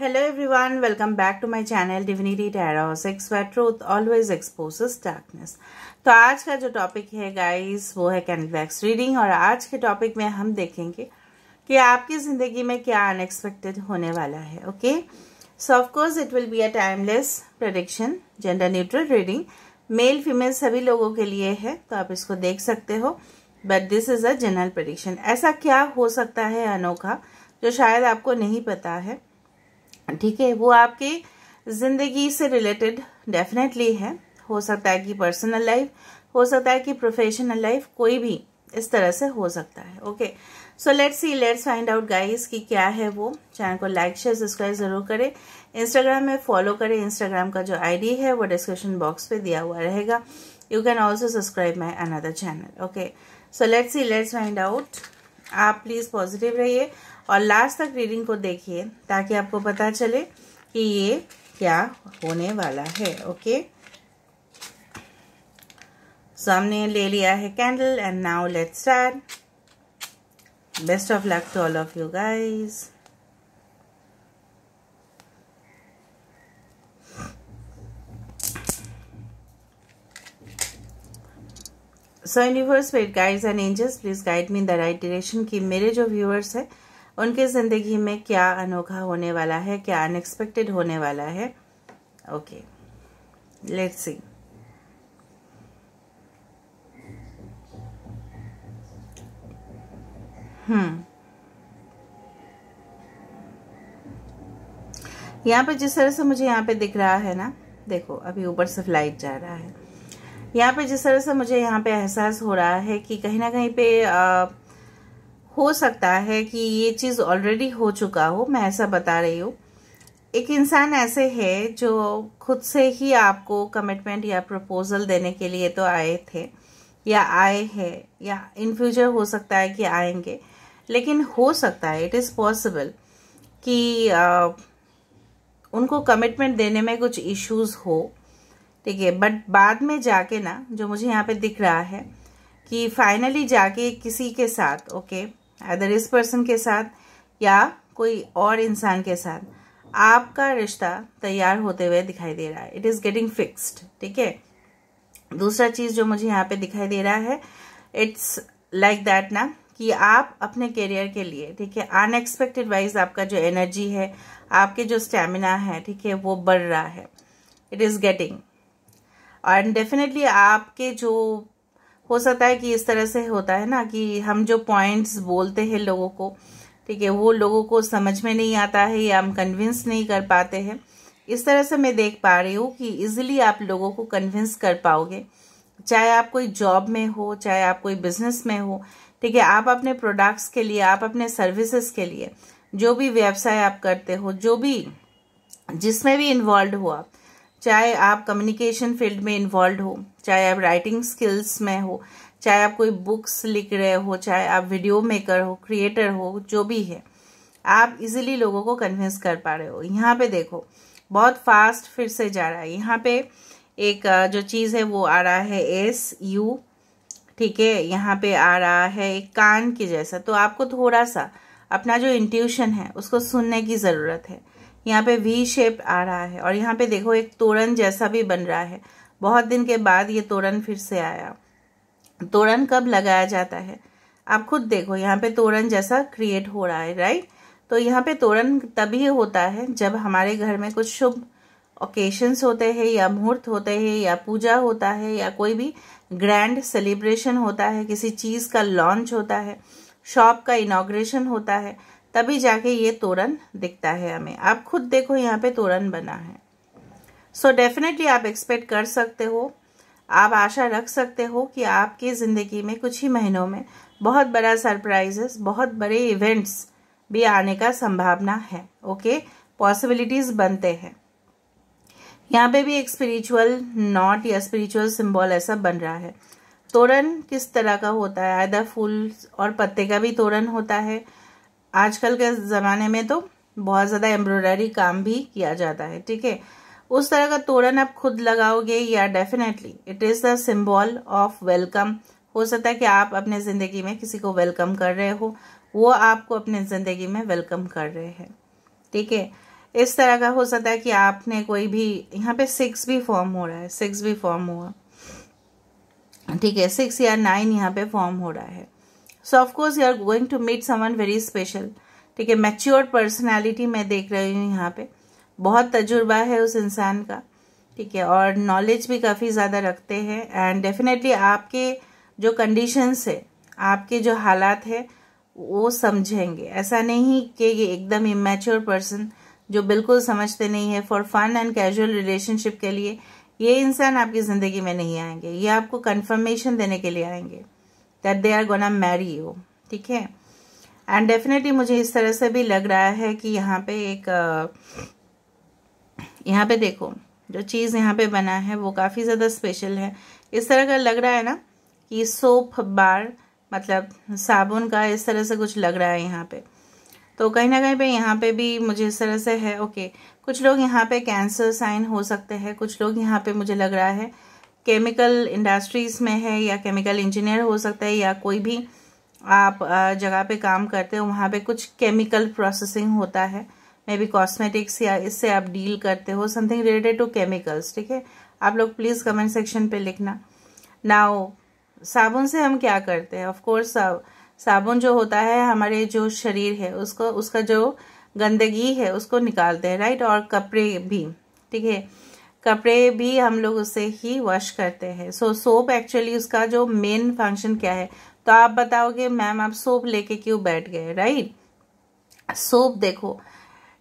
Hello everyone welcome back to my channel divinity Tarot Six where truth expose darkness तो आज का जो topic है गाइस वो है कैंडल वैक्स रीडिंग और आज के टॉपिक में हम देखेंगे कि आपकी ज़िंदगी में क्या अनएक्सपेक्टेड होने वाला है okay so of course it will be a timeless prediction gender neutral reading male female सभी लोगों के लिए है तो आप इसको देख सकते हो but this is a general prediction ऐसा क्या हो सकता है अनोखा जो शायद आपको नहीं पता है ठीक है वो आपके ज़िंदगी से रिलेटेड डेफिनेटली है हो सकता है कि पर्सनल लाइफ हो सकता है कि प्रोफेशनल लाइफ कोई भी इस तरह से हो सकता है okay so let's see let's find out guys कि क्या है वो चैनल को लाइक शेयर सब्सक्राइब ज़रूर करें इंस्टाग्राम में फॉलो करें इंस्टाग्राम का जो आईडी है वो डिस्क्रिप्शन बॉक्स पे दिया हुआ रहेगा you can also subscribe my another channel okay so let's see let's find out आप प्लीज़ पॉजिटिव रहिए और लास्ट तक रीडिंग को देखिए ताकि आपको पता चले कि ये क्या होने वाला है ओके सो हमने ले लिया है candle and now let's start best of luck to all of you guys so universe मेरे guides and angels please guide me in the right direction कि मेरे जो व्यूअर्स हैं उनके ज़िंदगी में क्या अनोखा होने वाला है क्या अनएक्सपेक्टेड होने वाला है ओके लेट्स सी हम्म यहाँ पे जिस तरह से मुझे यहाँ पे दिख रहा है ना देखो अभी ऊपर से फ्लाइट जा रहा है यहाँ पे जिस तरह से मुझे यहाँ पे एहसास हो रहा है कि कहीं ना कहीं पे आ, हो सकता है कि ये चीज़ ऑलरेडी हो चुका हो मैं ऐसा बता रही हूँ एक इंसान ऐसे है जो खुद से ही आपको कमिटमेंट या प्रपोजल देने के लिए तो आए थे या आए हैं या इन फ्यूचर हो सकता है कि आएंगे लेकिन हो सकता है इट इज़ पॉसिबल कि आ, उनको कमिटमेंट देने में कुछ इश्यूज हो ठीक है बट बाद में जाके ना जो मुझे यहाँ पे दिख रहा है कि फाइनली जाके किसी के साथ ओके अदर इस पर्सन के साथ या कोई और इंसान के साथ आपका रिश्ता तैयार होते हुए दिखाई दे रहा है इट इज़ गेटिंग फिक्स्ड ठीक है दूसरा चीज़ जो मुझे यहाँ पे दिखाई दे रहा है इट्स लाइक दैट ना कि आप अपने करियर के लिए ठीक है अनएक्सपेक्टेड वाइज आपका जो एनर्जी है आपके जो स्टेमिना है ठीक है वो बढ़ रहा है it is getting and definitely आपके जो हो सकता है कि इस तरह से होता है ना कि हम जो पॉइंट्स बोलते हैं लोगों को ठीक है वो लोगों को समझ में नहीं आता है या हम कन्विंस नहीं कर पाते हैं इस तरह से मैं देख पा रही हूँ कि इजिली आप लोगों को कन्विंस कर पाओगे चाहे आप कोई जॉब में हो चाहे आप कोई बिजनेस में हो ठीक है आप अपने प्रोडक्ट्स के लिए आप अपने सर्विसेज के लिए जो भी व्यवसाय आप करते हो जो भी जिसमें भी इन्वॉल्व हो आप चाहे आप कम्युनिकेशन फील्ड में इन्वॉल्व हो चाहे आप राइटिंग स्किल्स में हो चाहे आप कोई बुक्स लिख रहे हो चाहे आप वीडियो मेकर हो क्रिएटर हो जो भी है आप इजीली लोगों को कन्विंस कर पा रहे हो यहाँ पे देखो बहुत फास्ट फिर से जा रहा है यहाँ पे एक जो चीज़ है वो आ रहा है एस यू ठीक है यहाँ पे आ रहा है एक कान के जैसा तो आपको थोड़ा सा अपना जो इंट्यूशन है उसको सुनने की ज़रूरत है यहाँ पे वी शेप आ रहा है और यहाँ पे देखो एक तोरण जैसा भी बन रहा है बहुत दिन के बाद ये तोरण फिर से आया तोरण कब लगाया जाता है आप खुद देखो यहाँ पे तोरण जैसा क्रिएट हो रहा है राइट तो यहाँ पे तोरण तभी होता है जब हमारे घर में कुछ शुभ ओकेशंस होते हैं या मुहूर्त होते हैं या पूजा होता है या कोई भी ग्रैंड सेलिब्रेशन होता है किसी चीज़ का लॉन्च होता है शॉप का इनाग्रेशन होता है तभी जाके ये तोरण दिखता है हमें आप खुद देखो यहाँ पे तोरण बना है सो so डेफिनेटली आप एक्सपेक्ट कर सकते हो आप आशा रख सकते हो कि आपकी ज़िंदगी में कुछ ही महीनों में बहुत बड़ा सरप्राइजेस बहुत बड़े इवेंट्स भी आने का संभावना है ओके पॉसिबिलिटीज़ बनते हैं यहाँ पे भी एक स्पिरिचुअल नॉट या स्पिरिचुअल सिंबल ऐसा बन रहा है तोरण किस तरह का होता है आयदा फूल और पत्ते का भी तोरण होता है आजकल के ज़माने में तो बहुत ज़्यादा एम्ब्रॉयडरी काम भी किया जाता है ठीक है उस तरह का तोड़न आप खुद लगाओगे या definitely it is the symbol of welcome हो सकता है कि आप अपने ज़िंदगी में किसी को वेलकम कर रहे हो वो आपको अपने ज़िंदगी में वेलकम कर रहे हैं ठीक है इस तरह का हो सकता है कि आपने कोई भी यहाँ पे सिक्स भी फॉर्म हो रहा है सिक्स भी फॉर्म हुआ ठीक है सिक्स या नाइन यहाँ पे फॉर्म हो रहा है so of course you are going to meet someone very special ठीक है मैच्योर पर्सनैलिटी मैं देख रही हूँ यहाँ पे बहुत तजुर्बा है उस इंसान का ठीक है और नॉलेज भी काफ़ी ज़्यादा रखते हैं एंड डेफिनेटली आपके जो कंडीशंस है आपके जो हालात है वो समझेंगे ऐसा नहीं कि ये एकदम इमेच्योर पर्सन जो बिल्कुल समझते नहीं है for fun and casual relationship के लिए ये इंसान आपकी ज़िंदगी में नहीं आएंगे ये आपको कन्फर्मेशन देने के लिए आएंगे that they are gonna marry you ठीक है एंड डेफिनेटली मुझे इस तरह से भी लग रहा है कि यहाँ पे एक यहाँ पे देखो जो चीज़ यहाँ पे बना है वो काफ़ी ज़्यादा स्पेशल है इस तरह का लग रहा है ना कि सोप बार मतलब साबुन का इस तरह से कुछ लग रहा है यहाँ पे तो कहीं ना कहीं पे यहाँ पे भी मुझे इस तरह से है ओके कुछ लोग यहाँ पे कैंसर साइन हो सकते हैं कुछ लोग यहाँ पे मुझे लग रहा है केमिकल इंडस्ट्रीज़ में है या केमिकल इंजीनियर हो सकता है या कोई भी आप जगह पे काम करते हो वहाँ पे कुछ केमिकल प्रोसेसिंग होता है मे बी कॉस्मेटिक्स या इससे आप डील करते हो समथिंग रिलेटेड टू केमिकल्स ठीक है आप लोग प्लीज़ कमेंट सेक्शन पे लिखना नाउ साबुन से हम क्या करते हैं ऑफकोर्स साबुन जो होता है हमारे जो शरीर है उसको उसका जो गंदगी है उसको निकालते हैं राइट और कपड़े भी ठीक है कपड़े भी हम लोग उसे ही वॉश करते हैं सो सोप एक्चुअली उसका जो मेन फंक्शन क्या है तो आप बताओगे मैम आप सोप लेके क्यों बैठ गए राइट सोप देखो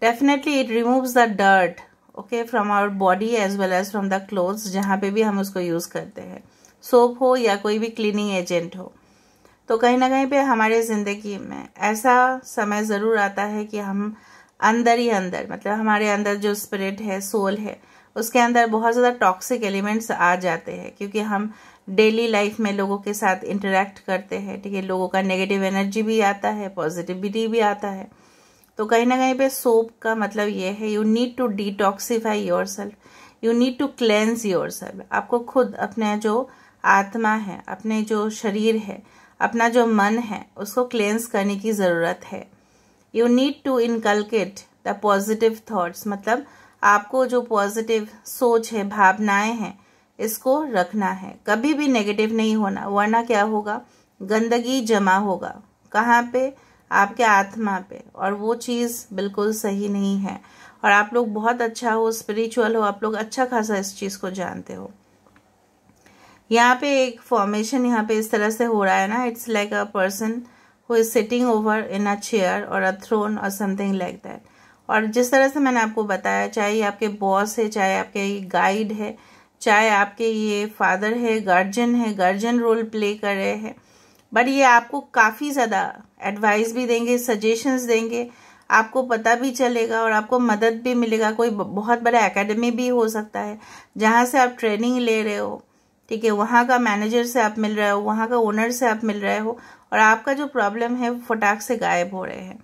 definitely it removes the dirt okay from our body as well as from the clothes जहाँ पे भी हम उसको यूज़ करते हैं सोप हो या कोई भी क्लीनिंग एजेंट हो तो कहीं ना कहीं पे हमारे ज़िंदगी में ऐसा समय ज़रूर आता है कि हम अंदर ही अंदर मतलब हमारे अंदर जो स्पिरिट है सोल है उसके अंदर बहुत ज़्यादा टॉक्सिक एलिमेंट्स आ जाते हैं क्योंकि हम डेली लाइफ में लोगों के साथ इंटरेक्ट करते हैं ठीक है लोगों का नेगेटिव एनर्जी भी आता है पॉजिटिविटी भी आता है तो कहीं ना कहीं पे सोप का मतलब ये है you need to detoxify yourself you need to cleanse yourself आपको खुद अपने जो आत्मा है अपने जो शरीर है अपना जो मन है उसको क्लेंस करने की ज़रूरत है you need to inculcate the positive thoughts मतलब आपको जो पॉजिटिव सोच है भावनाएं हैं इसको रखना है कभी भी नेगेटिव नहीं होना वरना क्या होगा गंदगी जमा होगा कहाँ पे आपके आत्मा पे और वो चीज़ बिल्कुल सही नहीं है और आप लोग बहुत अच्छा हो स्पिरिचुअल हो आप लोग अच्छा खासा इस चीज़ को जानते हो यहाँ पे एक फॉर्मेशन यहाँ पे इस तरह से हो रहा है ना it's like a person who is sitting over in a chair और अ थ्रोन और समथिंग लाइक दैट और जिस तरह से मैंने आपको बताया चाहे आपके बॉस है चाहे आपके गाइड है चाहे आपके ये फादर है गार्जियन है गार्जियन रोल प्ले कर रहे हैं बट ये आपको काफ़ी ज़्यादा एडवाइस भी देंगे सजेशंस देंगे आपको पता भी चलेगा और आपको मदद भी मिलेगा कोई बहुत बड़ा एकेडमी भी हो सकता है जहाँ से आप ट्रेनिंग ले रहे हो ठीक है वहाँ का मैनेजर से आप मिल रहे हो वहाँ का ओनर से आप मिल रहे हो और आपका जो प्रॉब्लम है वो फटाक से गायब हो रहे हैं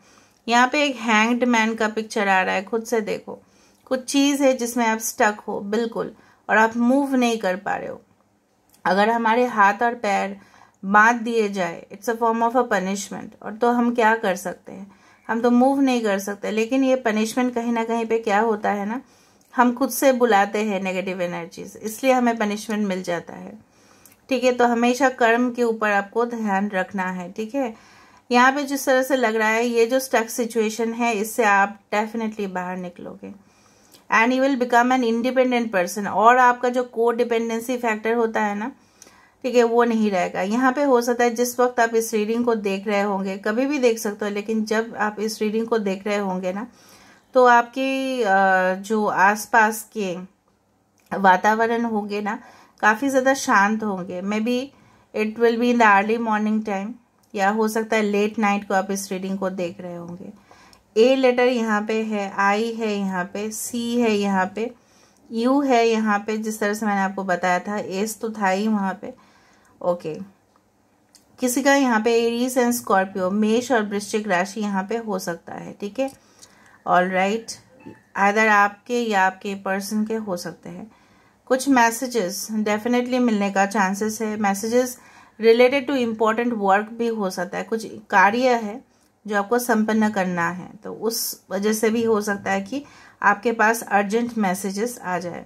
यहाँ पे एक हैंग्ड मैन का पिक्चर आ रहा है खुद से देखो कुछ चीज़ है जिसमें आप स्टक हो बिल्कुल और आप मूव नहीं कर पा रहे हो अगर हमारे हाथ और पैर बांध दिए जाए it's a form of a punishment और तो हम क्या कर सकते हैं हम तो मूव नहीं कर सकते लेकिन ये पनिशमेंट कहीं ना कहीं पे क्या होता है ना हम खुद से बुलाते हैं नेगेटिव एनर्जीज इसलिए हमें पनिशमेंट मिल जाता है ठीक है तो हमेशा कर्म के ऊपर आपको ध्यान रखना है ठीक है यहाँ पे जिस तरह से लग रहा है ये जो स्टक सिचुएशन है इससे आप डेफिनेटली बाहर निकलोगे and you will become an independent person और आपका जो को डिपेंडेंसी फैक्टर होता है ना ठीक है वो नहीं रहेगा यहाँ पे हो सकता है जिस वक्त आप इस रीडिंग को देख रहे होंगे कभी भी देख सकते हो लेकिन जब आप इस रीडिंग को देख रहे होंगे ना तो आपके जो आसपास के वातावरण होंगे ना काफ़ी ज़्यादा शांत होंगे maybe it will be in the early morning time या हो सकता है लेट नाइट को आप इस रीडिंग को देख रहे होंगे ए लेटर यहाँ पे है आई है यहाँ पे सी है यहाँ पे यू है यहाँ पे जिस तरह से मैंने आपको बताया था एस तो था ही वहाँ पे ओके किसी का यहाँ पे एरीज एंड स्कॉर्पियो मेष और वृश्चिक राशि यहाँ पे हो सकता है ठीक है ऑल राइट आदर आपके या आपके पर्सन के हो सकते हैं कुछ मैसेजेस डेफिनेटली मिलने का चांसेस है messages related to important work भी हो सकता है कुछ कार्य है जो आपको संपन्न करना है तो उस वजह से भी हो सकता है कि आपके पास अर्जेंट मैसेजेस आ जाए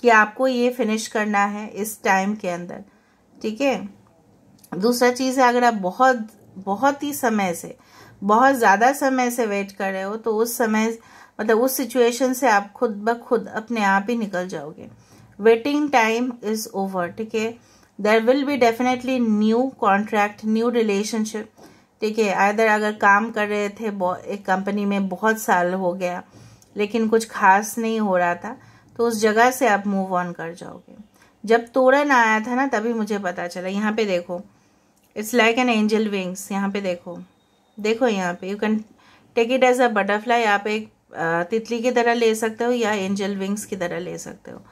कि आपको ये फिनिश करना है इस टाइम के अंदर ठीक है दूसरा चीज़ है अगर आप बहुत बहुत ही समय से बहुत ज़्यादा समय से वेट कर रहे हो तो उस समय मतलब उस सिचुएशन से आप खुद ब खुद अपने आप ही निकल जाओगे वेटिंग टाइम इज़ ओवर ठीक है there will be definitely new contract new relationship ठीक है आदर अगर काम कर रहे थे एक कंपनी में बहुत साल हो गया लेकिन कुछ खास नहीं हो रहा था तो उस जगह से आप मूव ऑन कर जाओगे जब तोरण आया था ना तभी मुझे पता चला यहाँ पे देखो it's like an angel wings यहाँ पे देखो देखो यहाँ पे you can take it as a butterfly आप एक तितली की तरह ले सकते हो या एंजल विंग्स की तरह ले सकते हो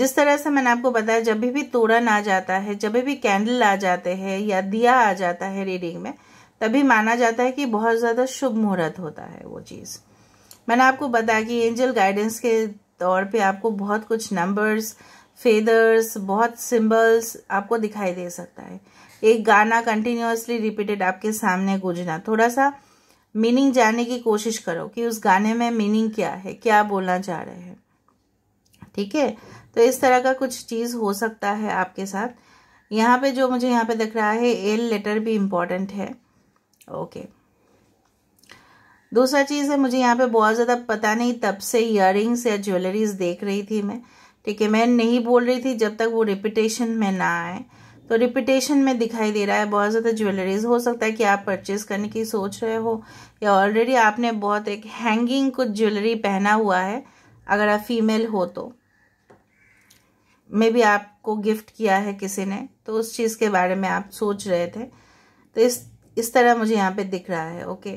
जिस तरह से मैंने आपको बताया जब भी तोड़न आ जाता है जब भी कैंडल आ जाते हैं या दिया आ जाता है रीडिंग में तभी माना जाता है कि बहुत ज़्यादा शुभ मुहूर्त होता है वो चीज़ मैंने आपको बताया कि एंजल गाइडेंस के तौर पे आपको बहुत कुछ नंबर्स फेदर्स बहुत सिंबल्स आपको दिखाई दे सकता है एक गाना कंटिन्यूसली रिपीटेड आपके सामने गूंजना थोड़ा सा मीनिंग जानने की कोशिश करो कि उस गाने में मीनिंग क्या है क्या बोलना चाह रहे हैं ठीक है तो इस तरह का कुछ चीज़ हो सकता है आपके साथ यहाँ पे जो मुझे यहाँ पे दिख रहा है एल लेटर भी इम्पॉर्टेंट है ओके दूसरा चीज़ है मुझे यहाँ पे बहुत ज़्यादा पता नहीं तब से इयर या ज्वेलरीज देख रही थी मैं ठीक है मैं नहीं बोल रही थी जब तक वो रिपीटेशन में ना आए तो रिपीटेशन में दिखाई दे रहा है बहुत ज़्यादा ज्वेलरीज हो सकता है कि आप परचेज करने की सोच रहे हो या ऑलरेडी आपने बहुत एक हैंगिंग कुछ ज्वेलरी पहना हुआ है अगर आप फीमेल हो तो मे भी आपको गिफ्ट किया है किसी ने तो उस चीज़ के बारे में आप सोच रहे थे तो इस इस तरह मुझे यहाँ पे दिख रहा है ओके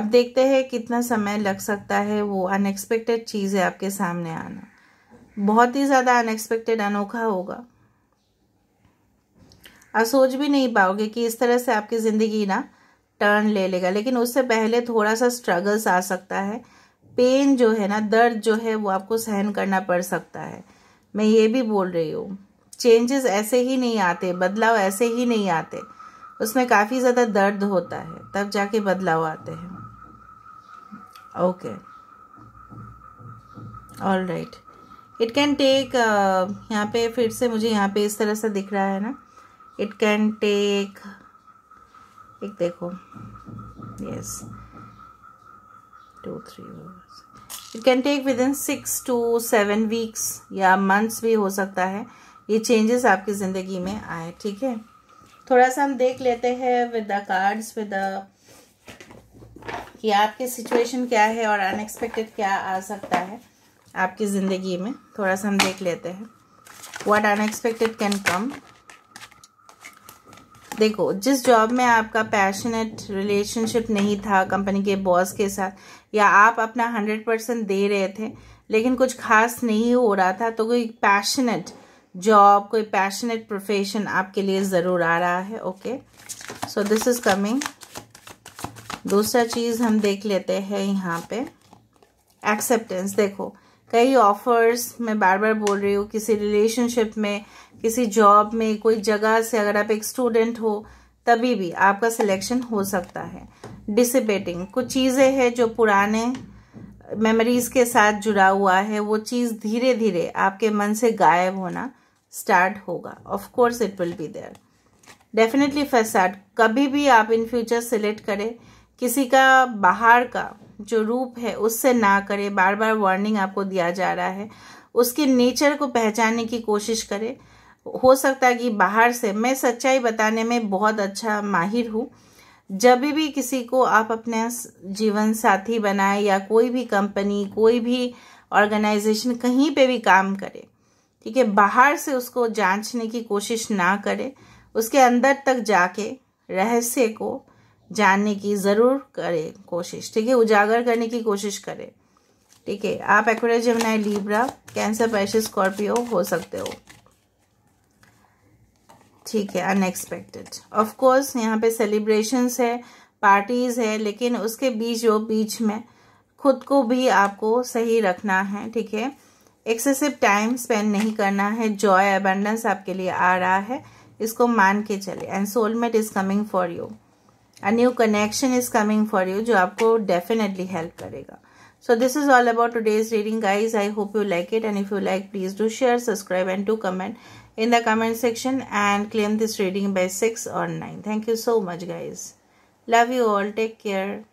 अब देखते हैं कितना समय लग सकता है वो अनएक्सपेक्टेड चीज़ है आपके सामने आना बहुत ही ज़्यादा अनएक्सपेक्टेड अनोखा होगा आप सोच भी नहीं पाओगे कि इस तरह से आपकी ज़िंदगी ना टर्न ले लेगा लेकिन उससे पहले थोड़ा सा स्ट्रगल्स आ सकता है पेन जो है ना दर्द जो है वो आपको सहन करना पड़ सकता है मैं ये भी बोल रही हूँ चेंजेस ऐसे ही नहीं आते बदलाव ऐसे ही नहीं आते उसमें काफ़ी ज़्यादा दर्द होता है तब जाके बदलाव आते हैं okay all right it can take यहाँ पे फिर से मुझे यहाँ पे इस तरह से दिख रहा है ना इट कैन टेक एक देखो yes yes. two three hours it can take within six to seven weeks या months भी हो सकता है ये changes आपकी ज़िंदगी में आए ठीक है थोड़ा सा हम देख लेते हैं with the cards with the कि आपकी सिचुएशन क्या है और अनएक्सपेक्टेड क्या आ सकता है आपकी ज़िंदगी में थोड़ा सा हम देख लेते हैं व्हाट अनएक्सपेक्टेड कैन कम देखो जिस जॉब में आपका पैशनेट रिलेशनशिप नहीं था कंपनी के बॉस के साथ या आप अपना हंड्रेड परसेंट दे रहे थे लेकिन कुछ खास नहीं हो रहा था तो कोई पैशनेट जॉब कोई पैशनेट प्रोफेशन आपके लिए ज़रूर आ रहा है okay so this is coming दूसरा चीज़ हम देख लेते हैं यहाँ पे एक्सेप्टेंस देखो कई ऑफर्स मैं बार बार बोल रही हूँ किसी रिलेशनशिप में किसी जॉब में कोई जगह से अगर आप एक स्टूडेंट हो तभी भी आपका सिलेक्शन हो सकता है डिसिपेटिंग कुछ चीज़ें हैं जो पुराने मेमोरीज के साथ जुड़ा हुआ है वो चीज़ धीरे धीरे आपके मन से गायब होना स्टार्ट होगा of course it will be there definitely फसाड कभी भी आप इन फ्यूचर सिलेक्ट करें किसी का बाहर का जो रूप है उससे ना करें बार बार वार्निंग आपको दिया जा रहा है उसके नेचर को पहचानने की कोशिश करें हो सकता है कि बाहर से मैं सच्चाई बताने में बहुत अच्छा माहिर हूँ जब भी किसी को आप अपने जीवन साथी बनाए या कोई भी कंपनी कोई भी ऑर्गेनाइजेशन कहीं पे भी काम करे ठीक है बाहर से उसको जांचने की कोशिश ना करे उसके अंदर तक जाके रहस्य को जानने की ज़रूर करे कोशिश ठीक है उजागर करने की कोशिश करे ठीक है आप Aquarius Libra Cancer Pisces Scorpio हो सकते हो ठीक है अनएक्सपेक्टेड ऑफ कोर्स यहाँ पे सेलिब्रेशंस है पार्टीज है लेकिन उसके बीच जो बीच में खुद को भी आपको सही रखना है ठीक है एक्सेसिव टाइम स्पेंड नहीं करना है जॉय अबेंडेंस आपके लिए आ रहा है इसको मान के चले and soulmate is coming for you a new connection is coming for you जो आपको डेफिनेटली हेल्प करेगा so this is all about today's reading guys I hope you like it and if you like please do share subscribe and to comment in the comment section and claim this reading by 6 or 9. Thank you so much guys. Love you all. Take care.